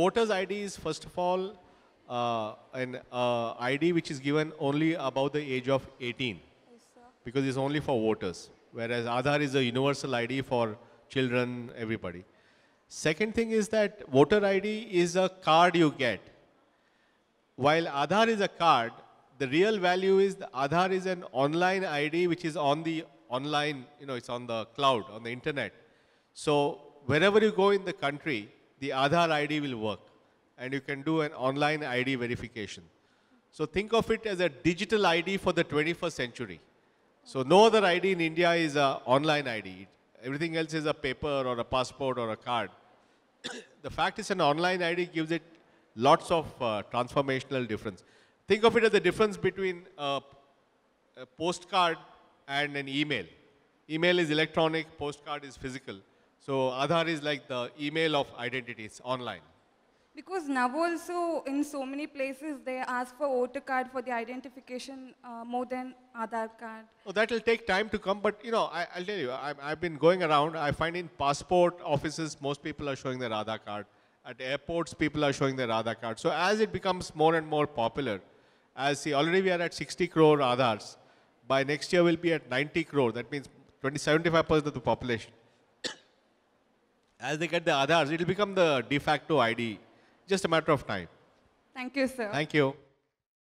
Voters ID is first of all uh, an uh, ID which is given only about the age of 18 yes, because it's only for voters whereas Aadhaar is a universal ID for children, everybody. Second thing is that voter ID is a card you get. While Aadhaar is a card, the real value is the Aadhaar is an online ID which is on the online, you know, it's on the cloud, on the internet. So wherever you go in the country, the Aadhaar ID will work and you can do an online ID verification. So think of it as a digital ID for the 21st century. So no other ID in India is an online ID. Everything else is a paper or a passport or a card. the fact is an online ID gives it lots of uh, transformational difference. Think of it as the difference between a, a postcard and an email. Email is electronic, postcard is physical. So Aadhaar is like the email of identities online. Because now also in so many places they ask for voter card for the identification uh, more than Aadhaar card. Oh, that will take time to come. But you know, I, will tell you, I, have been going around. I find in passport offices most people are showing their Aadhaar card. At airports, people are showing their Aadhaar card. So as it becomes more and more popular, as see, already we are at 60 crore Aadhaars. By next year, we'll be at 90 crore. That means 20, 75% of the population. As they get the others, it will become the de facto ID. Just a matter of time. Thank you, sir. Thank you.